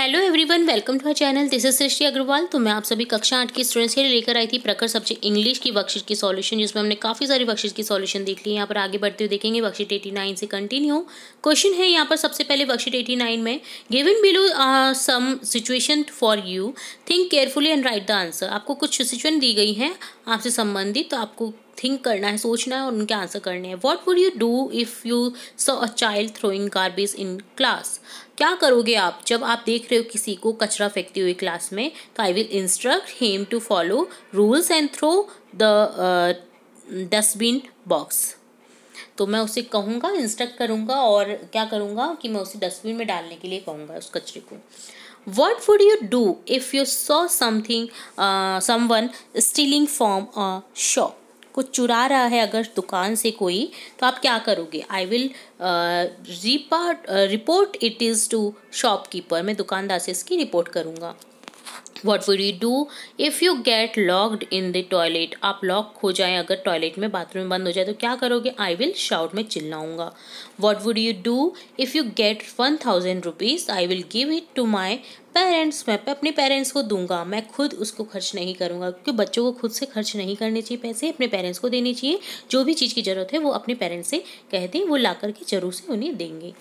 Hello everyone welcome to our channel this is Srishti Agarwal तो मैं आप सभी कक्षा आठ के स्टूडेंट्स के लिए लेकर आई थी प्रखर सब्जेक्ट इंग्लिश की वर्कशीट की सॉल्यूशन जिसमें हमने काफ़ी सारी वर्कशीट की सॉल्यूशन देख ली यहाँ पर आगे बढ़ते हुए देखेंगे वर्कशीट एटी नाइन से कंटिन्यू क्वेश्चन है यहाँ पर सबसे पहले वर्कशीट एटी नाइन में given below some situation for you think carefully and write the answer आपको कुछ सिचुएशन दी गई हैं आपसे संबंधित तो आपको थिंक करना है सोचना है और उनके आंसर करने हैं what would you do if you saw a child throwing garbage in class क्या करोगे आप जब आप देख रहे हो किसी को कचरा फेंकते हुए क्लास में तो I will instruct them to follow rules and throw the dustbin box तो मैं उसे कहूँगा इंस्ट्रक्ट करूँगा और क्या करूँगा कि मैं उसे डस्टबिन में डालने के लिए कहूँगा उस कचरे को what would you do if you saw something someone stealing from a shop कुछ चुरा रहा है अगर दुकान से कोई तो आप क्या करोगे I will report it is to shopkeeper मैं दुकानदार से इसकी रिपोर्ट करूँगा what would you do if you get locked in the toilet आप लॉक हो जाएं अगर टॉयलेट में बाथरूम बंद हो जाए तो क्या करोगे आई विल शाउट में चिल्लाऊंगा what would you do if you get one thousand rupees I will give it to my parents मैं अपने पेरेंट्स को दूंगा मैं खुद उसको खर्च नहीं करूंगा क्योंकि बच्चों को खुद से खर्च नहीं करने चाहिए पैसे अपने पेरेंट्स को देने चाहिए जो भी चीज़ की ज़रूरत है वो अपने पेरेंट्स से कहते हैं वो ला करके ज़रूर से उन्हें देंगे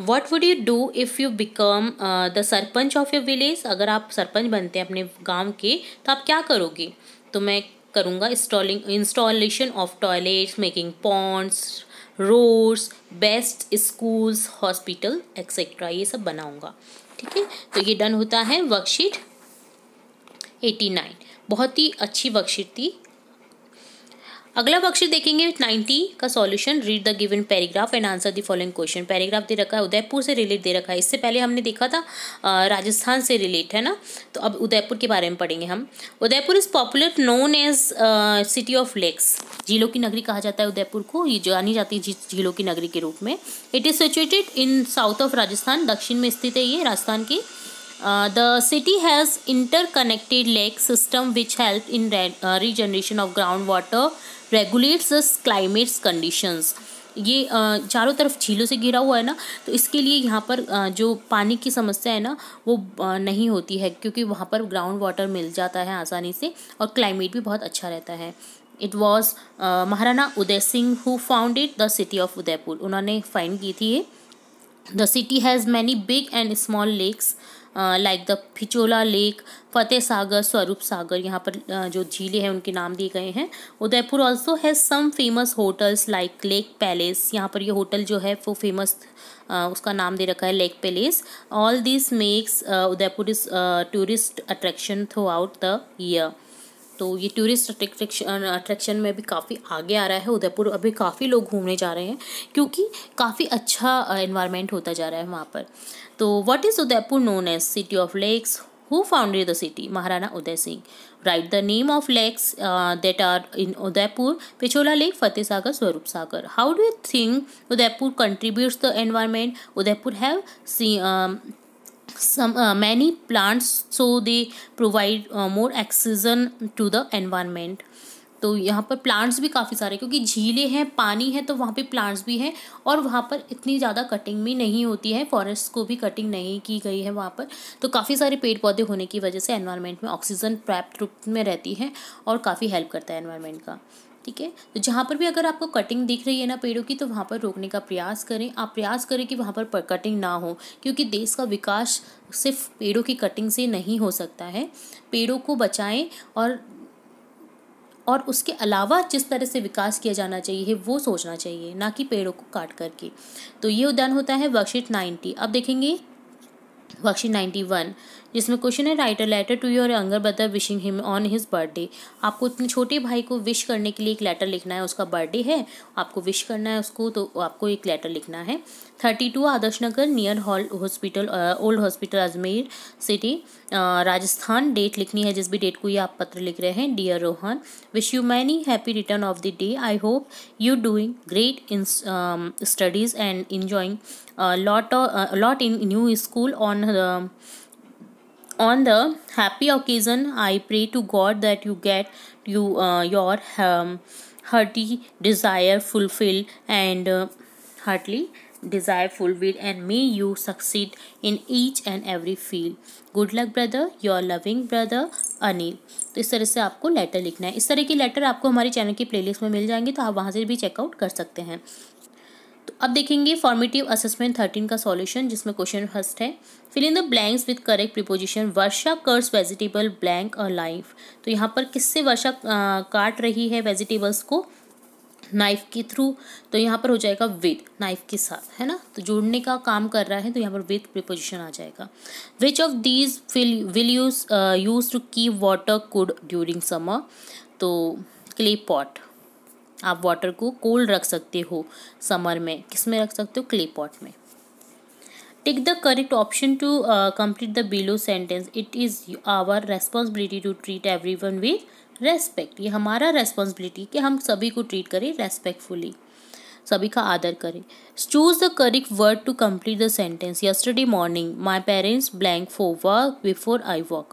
what would you do if you become the sarpanch of your village अगर आप सरपंच बनते हैं अपने गांव के तो आप क्या करोगे तो मैं करूँगा installing installation of toilets making ponds roads best schools hospital etcetera ये सब बनाऊँगा ठीक है तो ये डन होता है वर्कशीट एटी नाइन बहुत ही अच्छी वर्कशीट थी अगला पक्ष देखेंगे 90 का solution read the given paragraph and answer the following question paragraph दे रखा है उदयपुर से रिलेट दे रखा है इससे पहले हमने देखा था राजस्थान से रिलेट है ना तो अब उदयपुर के बारे में पढ़ेंगे हम Udaipur is popular known as city of lakes झीलों की नगरी कहा जाता है उदयपुर को ये जानी जाती है झीलों की नगरी के रूप में it is situated in south of Rajasthan दक्षिण में स्थित है ये राजस्थान की the city has interconnected lake system which help in regeneration of ground water regulates this climates conditions ये चारों तरफ झीलों से घिरा हुआ है ना तो इसके लिए यहाँ पर जो पानी की समस्या है ना वो नहीं होती है क्योंकि वहाँ पर ग्राउंड वाटर मिल जाता है आसानी से और क्लाइमेट भी बहुत अच्छा रहता है it was Maharana Uday Singh who founded the city of Udaipur उन्होंने फाइंड की थी ये the city has many big and small lakes like the Pichola lake Fateh Sagar Swaroop Sagar यहाँ पर जो झीलें हैं उनके नाम दिए गए हैं Udaipur also has some famous hotels like lake palace यहाँ पर ये होटल जो है वो फेमस उसका नाम दे रखा है lake palace all this makes Udaipur is tourist attraction throughout the year तो ये टूरिस्ट अट्रैक्शन अट्रैक्शन में भी काफ़ी आगे आ रहा है उदयपुर अभी काफ़ी लोग घूमने जा रहे हैं क्योंकि काफ़ी अच्छा इन्वायरमेंट होता जा रहा है वहाँ पर तो what is Udaipur known as city of lakes who founded the city Maharana Uday Singh write the name of lakes that are in Udaipur Pichola lake Fateh Sagar Swaroop Sagar how do you think Udaipur contribute the environment Udaipur have see um, some uh, many plants so they provide uh, more oxygen to the environment तो यहाँ पर plants भी काफ़ी सारे क्योंकि झीलें हैं पानी है तो वहाँ पे प्लांट्स भी हैं और वहाँ पर इतनी ज़्यादा कटिंग भी नहीं होती है फॉरेस्ट को भी कटिंग नहीं की गई है वहाँ पर तो काफ़ी सारे पेड़ पौधे होने की वजह से एनवायरनमेंट में ऑक्सीजन प्राप्त रूप में रहती है और काफ़ी हेल्प करता है एनवायरनमेंट का ठीक है तो जहाँ पर भी अगर आपको कटिंग दिख रही है ना पेड़ों की तो वहाँ पर रोकने का प्रयास करें आप प्रयास करें कि वहाँ पर कटिंग ना हो क्योंकि देश का विकास सिर्फ पेड़ों की कटिंग से नहीं हो सकता है पेड़ों को बचाएं और और उसके अलावा जिस तरह से विकास किया जाना चाहिए वो सोचना चाहिए ना कि पेड़ों को काट करके तो ये उदाहरण होता है वर्कशीट नाइन्टी अब देखेंगे बख्शी नाइन्टी वन जिसमें क्वेश्चन है write a letter to your younger brother wishing him on his birthday आपको अपने छोटे भाई को विश करने के लिए एक लेटर लिखना है उसका बर्थडे है आपको विश करना है उसको तो आपको एक लेटर लिखना है thirty two Adarsh Nagar near hall hospital old hospital Ajmer city Rajasthan date लिखनी है जिस भी डेट को ये आप पत्र लिख रहे हैं dear Rohan wish you many happy return of the day I hope you doing great in studies and enjoying lot lot in new school on on the happy occasion I pray to God that you get you your hearty desire fulfil and heartly desire fulfilled and may you succeed in each and every field good luck brother your loving brother Anil तो इस तरह से आपको letter लिखना है इस तरह की लेटर आपको हमारे चैनल की प्लेलिस्ट में मिल जाएंगे तो आप वहाँ से भी चेकआउट कर सकते हैं तो अब देखेंगे फॉर्मेटिव असेसमेंट थर्टीन का सॉल्यूशन जिसमें क्वेश्चन फर्स्ट है fill in the blanks with correct preposition Varsha cuts vegetable blank और लाइफ तो यहाँ पर किससे वर्षा काट रही है वेजिटेबल्स को नाइफ के थ्रू तो यहाँ पर हो जाएगा विद नाइफ के साथ है ना तो जोड़ने का काम कर रहा है तो यहाँ पर विद प्रिपोजिशन आ जाएगा which of these will use use to keep water cool during summer तो क्ले पॉट आप वाटर को कोल्ड रख सकते हो समर में किस में रख सकते हो क्ले पॉट में Take the correct option to uh, complete the below sentence. It is our responsibility to treat everyone with respect ये हमारा रेस्पॉन्सिबिलिटी कि हम सभी को ट्रीट करें रेस्पेक्टफुली सभी का आदर करें choose the correct word to complete the sentence yesterday morning my parents blank for work before I up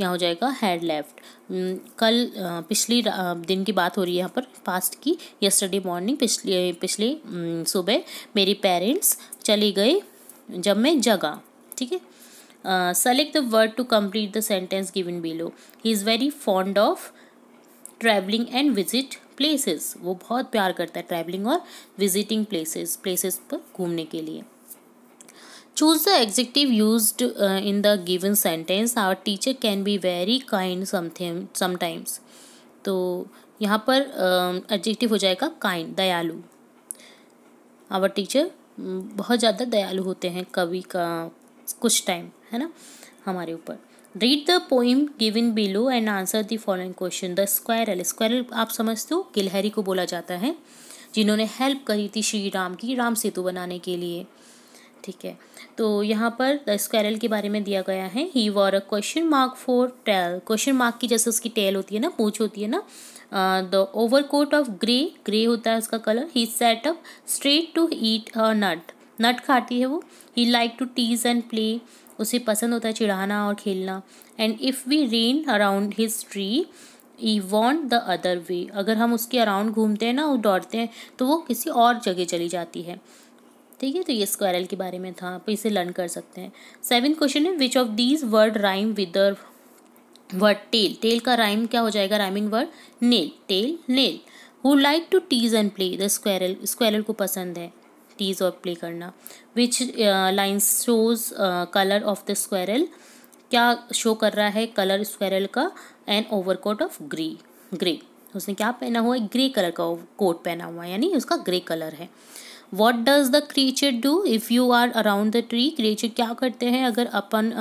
यहाँ हो जाएगा हैड लेफ्ट hmm, कल uh, पिछली uh, दिन की बात हो रही है यहाँ पर पास्ट की यस्टरडे मॉर्निंग पिछले पिछले hmm, सुबह मेरी पेरेंट्स चले गए जब मैं जगा ठीक है select the word to complete the sentence given below he is very fond of travelling and visit places वो बहुत प्यार करता है ट्रैवलिंग और विजिटिंग प्लेसेस प्लेसेस पर घूमने के लिए choose the adjective use in the given sentence our teacher can be very kind sometimes तो यहाँ पर एडजेक्टिव um, uh, हो जाएगा काइंड दयालु आवर टीचर बहुत ज़्यादा दयालु होते हैं कवि का कुछ टाइम है ना हमारे ऊपर read the poem in below and answer the following question the squirrel squirrel आप समझते हो गिलहरी को बोला जाता है जिन्होंने हेल्प करी थी श्री राम की राम सेतु बनाने के लिए ठीक है तो यहाँ पर द स्क्वायरल के बारे में दिया गया है he wore a question mark for tail question mark की जैसे उसकी टेल होती है ना पूछ होती है ना the over coat of grey grey होता है उसका कलर ही setup straight to eat a nut nut खाती है वो ही like to tease and play उसे पसंद होता है चिढ़ाना और खेलना and if we ran around his tree he went the other way अगर हम उसके अराउंड घूमते हैं ना वो दौड़ते हैं तो वो किसी और जगह चली जाती है ठीक है तो ये स्क्वायरल के बारे में था आप इसे लर्न कर सकते हैं सेवन क्वेश्चन है which of these word rhyme with word tail tail का राइम क्या हो जाएगा rhyming word nail tail nail who like to tease and play the squirrel squirrel को पसंद है टीज और प्ले करना which line shows colour of the squirrel क्या शो कर रहा है कलर स्क्वेरल का an overcoat of grey grey उसने क्या पहना हुआ है ग्रे कलर का कोट पहना हुआ है यानी उसका ग्रे कलर है what does the creature do if you are around the tree creature क्या करते हैं अगर अपन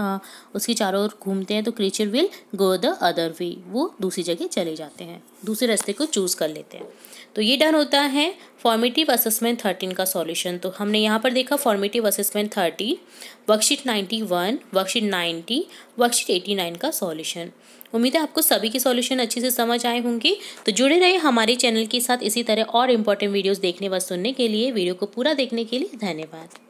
उसके चारों ओर घूमते हैं तो creature will go the other way वो दूसरी जगह चले जाते हैं दूसरे रास्ते को चूज़ कर लेते हैं तो ये डन होता है फॉर्मेटिव असेसमेंट थर्टीन का सॉल्यूशन तो हमने यहाँ पर देखा formative assessment thirty worksheet ninety one worksheet ninety worksheet eighty nine का सॉल्यूशन उम्मीद है आपको सभी के सॉल्यूशन अच्छे से समझ आए होंगे तो जुड़े रहे हमारे चैनल के साथ इसी तरह और इम्पॉर्टेंट वीडियोज़ देखने व सुनने के लिए वीडियो को पूरा देखने के लिए धन्यवाद